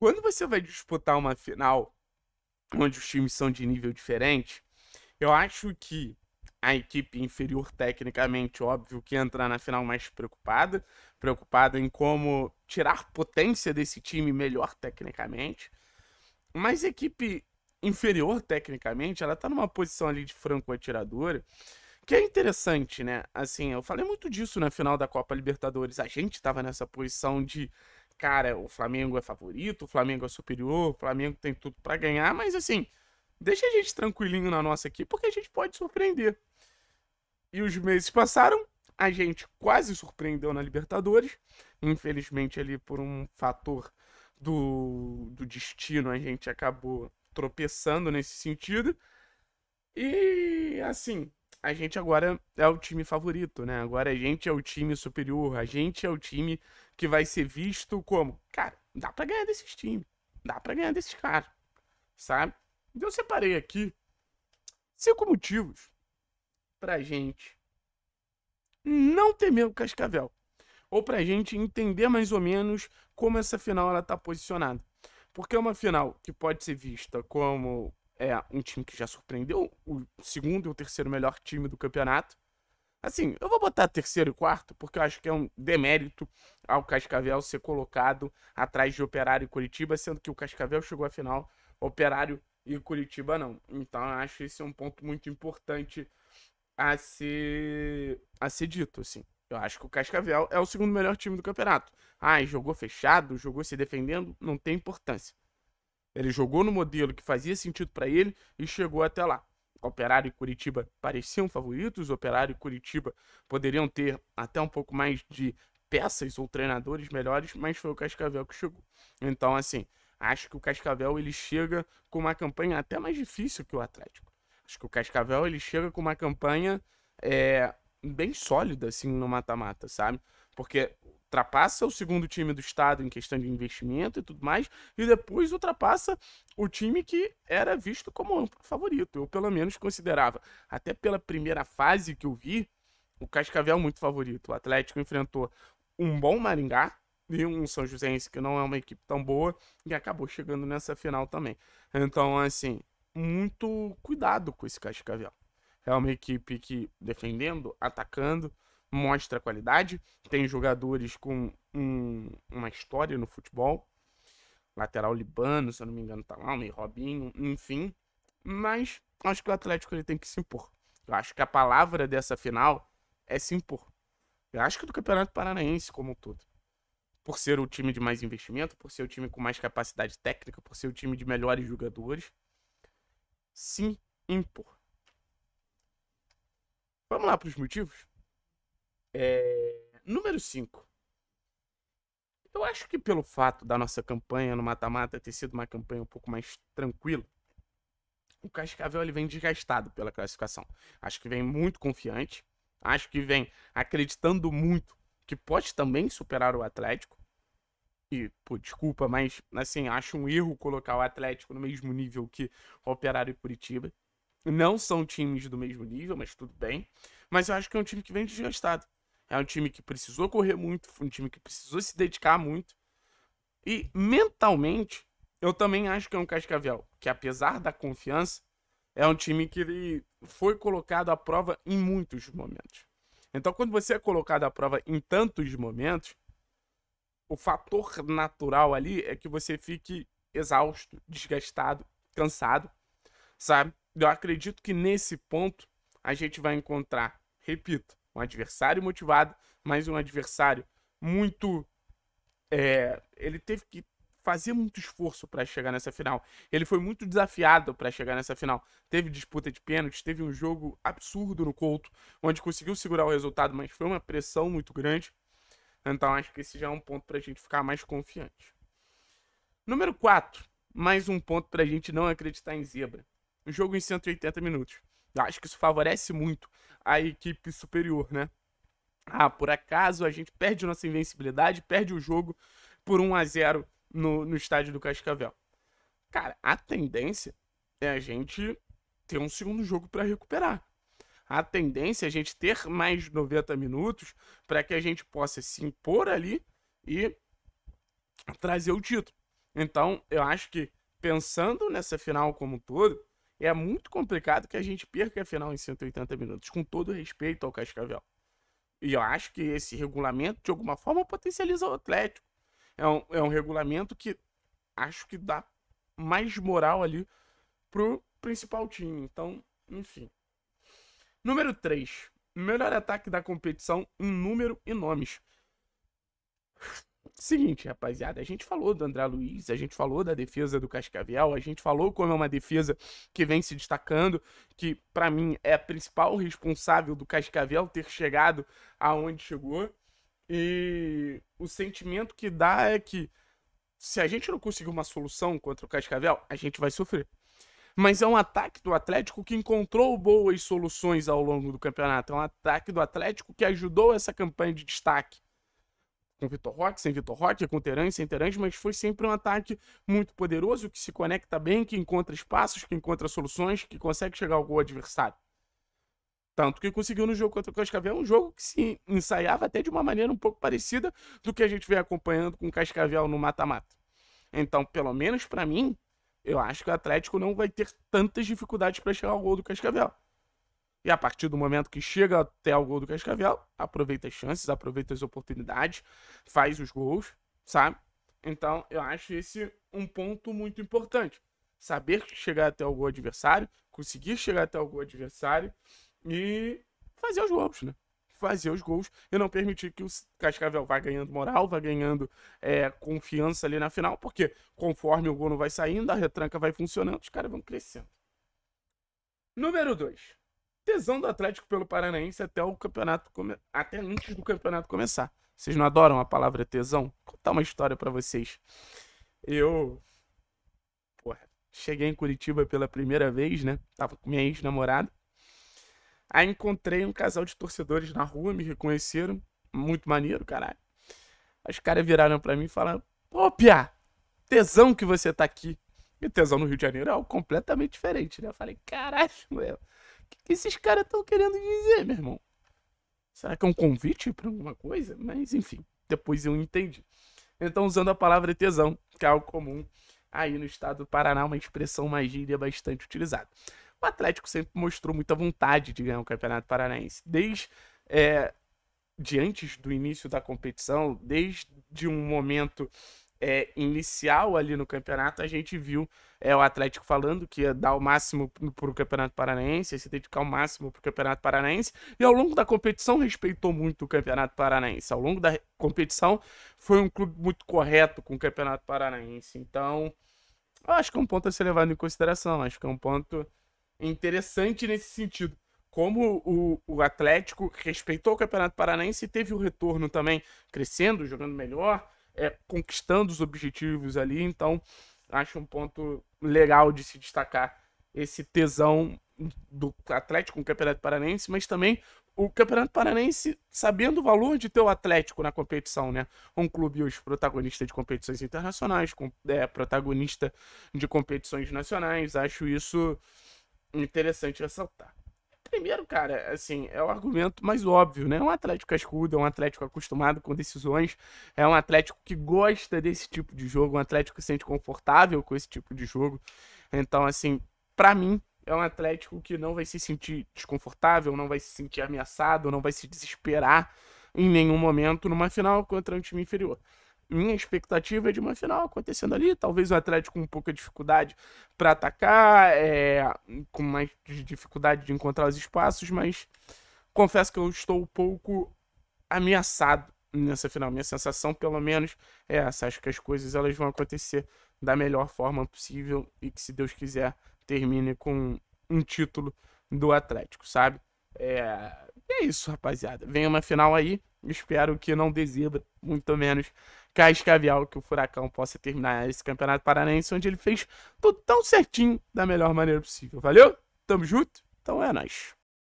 Quando você vai disputar uma final onde os times são de nível diferente, eu acho que a equipe inferior tecnicamente, óbvio, que entra na final mais preocupada, preocupada em como tirar potência desse time melhor tecnicamente. Mas a equipe inferior tecnicamente, ela tá numa posição ali de franco atiradora, que é interessante, né? Assim, eu falei muito disso na final da Copa Libertadores. A gente tava nessa posição de cara, o Flamengo é favorito, o Flamengo é superior, o Flamengo tem tudo para ganhar, mas assim, deixa a gente tranquilinho na nossa aqui, porque a gente pode surpreender. E os meses passaram, a gente quase surpreendeu na Libertadores, infelizmente ali por um fator do, do destino a gente acabou tropeçando nesse sentido. E assim, a gente agora é o time favorito, né? Agora a gente é o time superior, a gente é o time que vai ser visto como, cara, dá para ganhar desses times, dá para ganhar desses caras, sabe? Então eu separei aqui cinco motivos pra gente não temer o Cascavel, ou pra gente entender mais ou menos como essa final ela tá posicionada. Porque é uma final que pode ser vista como é um time que já surpreendeu, o segundo e o terceiro melhor time do campeonato. Assim, eu vou botar terceiro e quarto, porque eu acho que é um demérito ao Cascavel ser colocado atrás de Operário e Curitiba, sendo que o Cascavel chegou à final, Operário e Curitiba não. Então eu acho esse um ponto muito importante a ser, a ser dito, assim. Eu acho que o Cascavel é o segundo melhor time do campeonato. Ah, jogou fechado, jogou se defendendo, não tem importância. Ele jogou no modelo que fazia sentido para ele e chegou até lá. Operário e Curitiba pareciam favoritos, Operário e Curitiba poderiam ter até um pouco mais de peças ou treinadores melhores, mas foi o Cascavel que chegou. Então, assim, acho que o Cascavel ele chega com uma campanha até mais difícil que o Atlético. Acho que o Cascavel ele chega com uma campanha é, bem sólida, assim, no mata-mata, sabe? Porque ultrapassa o segundo time do estado em questão de investimento e tudo mais, e depois ultrapassa o time que era visto como favorito. Eu, pelo menos, considerava, até pela primeira fase que eu vi, o Cascavel é muito favorito. O Atlético enfrentou um bom Maringá e um São Joséense que não é uma equipe tão boa e acabou chegando nessa final também. Então, assim, muito cuidado com esse Cascavel. É uma equipe que defendendo, atacando, mostra qualidade. Tem jogadores com um, uma história no futebol. Lateral libano, se eu não me engano, tá lá, meio Robinho, enfim. Mas acho que o Atlético ele tem que se impor. Eu acho que a palavra dessa final é se impor. Eu acho que do Campeonato Paranaense como um todo. Por ser o time de mais investimento, por ser o time com mais capacidade técnica, por ser o time de melhores jogadores. Se impor. Vamos lá para os motivos? É... Número 5. Eu acho que pelo fato da nossa campanha no mata-mata ter sido uma campanha um pouco mais tranquila, o Cascavel ele vem desgastado pela classificação. Acho que vem muito confiante, acho que vem acreditando muito que pode também superar o Atlético. E, pô, desculpa, mas assim, acho um erro colocar o Atlético no mesmo nível que o Operário e Curitiba. Não são times do mesmo nível, mas tudo bem. Mas eu acho que é um time que vem desgastado. É um time que precisou correr muito, um time que precisou se dedicar muito. E mentalmente, eu também acho que é um Cascavel, que apesar da confiança, é um time que ele foi colocado à prova em muitos momentos. Então, quando você é colocado à prova em tantos momentos, o fator natural ali é que você fique exausto, desgastado, cansado, sabe? Eu acredito que nesse ponto a gente vai encontrar, repito, um adversário motivado, mas um adversário muito. É, ele teve que fazer muito esforço para chegar nessa final. Ele foi muito desafiado para chegar nessa final. Teve disputa de pênaltis, teve um jogo absurdo no Couto, onde conseguiu segurar o resultado, mas foi uma pressão muito grande. Então acho que esse já é um ponto para a gente ficar mais confiante. Número 4, mais um ponto para a gente não acreditar em zebra. Um jogo em 180 minutos. Eu acho que isso favorece muito a equipe superior, né? Ah, por acaso a gente perde nossa invencibilidade, perde o jogo por 1 a 0 no, no estádio do Cascavel. Cara, a tendência é a gente ter um segundo jogo para recuperar. A tendência é a gente ter mais 90 minutos para que a gente possa se impor ali e trazer o título. Então, eu acho que pensando nessa final como um todo, é muito complicado que a gente perca a final em 180 minutos, com todo respeito ao Cascavel. E eu acho que esse regulamento, de alguma forma, potencializa o Atlético. É um, é um regulamento que acho que dá mais moral ali pro principal time. Então, enfim. Número 3. Melhor ataque da competição em número e nomes. Seguinte, rapaziada, a gente falou do André Luiz, a gente falou da defesa do Cascavel, a gente falou como é uma defesa que vem se destacando, que para mim é a principal responsável do Cascavel ter chegado aonde chegou. E o sentimento que dá é que se a gente não conseguir uma solução contra o Cascavel, a gente vai sofrer. Mas é um ataque do Atlético que encontrou boas soluções ao longo do campeonato. É um ataque do Atlético que ajudou essa campanha de destaque com Vitor Roque, sem Vitor Roque, com Terãs, sem Terãs, mas foi sempre um ataque muito poderoso, que se conecta bem, que encontra espaços, que encontra soluções, que consegue chegar ao gol adversário. Tanto que conseguiu no jogo contra o Cascavel, é um jogo que se ensaiava até de uma maneira um pouco parecida do que a gente vem acompanhando com o Cascavel no mata-mata. Então, pelo menos para mim, eu acho que o Atlético não vai ter tantas dificuldades para chegar ao gol do Cascavel. E a partir do momento que chega até o gol do Cascavel, aproveita as chances, aproveita as oportunidades, faz os gols, sabe? Então, eu acho esse um ponto muito importante. Saber chegar até o gol adversário, conseguir chegar até o gol adversário e fazer os gols, né? Fazer os gols e não permitir que o Cascavel vá ganhando moral, vá ganhando é, confiança ali na final, porque conforme o gol não vai saindo, a retranca vai funcionando, os caras vão crescendo. Número 2 tesão do Atlético pelo Paranaense até o campeonato come... até antes do campeonato começar. Vocês não adoram a palavra tesão? Vou contar uma história para vocês. Eu Porra, cheguei em Curitiba pela primeira vez, né? Tava com minha ex-namorada. Aí encontrei um casal de torcedores na rua, me reconheceram, muito maneiro, caralho. Os caras viraram para mim e falaram: Ô, Pia, tesão que você tá aqui". E tesão no Rio de Janeiro é algo completamente diferente, né? Eu falei: "Caralho, meu" que, que esses caras estão querendo dizer, meu irmão? Será que é um convite para alguma coisa? Mas enfim, depois eu entendi. Então, usando a palavra tesão, que é algo comum aí no estado do Paraná, uma expressão mais gíria bastante utilizada. O Atlético sempre mostrou muita vontade de ganhar o Campeonato Paranaense, desde é, de antes do início da competição, desde um momento é, inicial ali no campeonato, a gente viu é, o Atlético falando que ia dar o máximo para o Campeonato Paranaense, se dedicar o máximo para o Campeonato Paranaense, e ao longo da competição respeitou muito o Campeonato Paranaense. Ao longo da competição foi um clube muito correto com o Campeonato Paranaense. Então, acho que é um ponto a ser levado em consideração, acho que é um ponto interessante nesse sentido como o, o Atlético respeitou o Campeonato Paranaense e teve o retorno também crescendo, jogando melhor, é, conquistando os objetivos ali. Então, acho um ponto legal de se destacar esse tesão do Atlético com o Campeonato Paranense, mas também o Campeonato Paranense sabendo o valor de ter o Atlético na competição, né? Um clube hoje protagonista de competições internacionais, com, é, protagonista de competições nacionais, acho isso interessante ressaltar. Primeiro, cara, assim, é o argumento mais óbvio, né? É um Atlético cascudo, é um Atlético acostumado com decisões, é um Atlético que gosta desse tipo de jogo, um Atlético que se sente confortável com esse tipo de jogo. Então, assim, para mim, é um Atlético que não vai se sentir desconfortável, não vai se sentir ameaçado, não vai se desesperar em nenhum momento numa final contra um time inferior. Minha expectativa é de uma final acontecendo ali, talvez o Atlético com um pouca dificuldade para atacar, é, com mais dificuldade de encontrar os espaços, mas confesso que eu estou um pouco ameaçado nessa final. Minha sensação, pelo menos, é essa. Acho que as coisas elas vão acontecer da melhor forma possível e que, se Deus quiser, termine com um título do Atlético, sabe? É, e é isso, rapaziada. Vem uma final aí. Espero que não desibra, muito menos Cascavel, que o Furacão possa terminar esse Campeonato Paranaense, onde ele fez tudo tão certinho da melhor maneira possível. Valeu? Tamo junto? Então é nóis.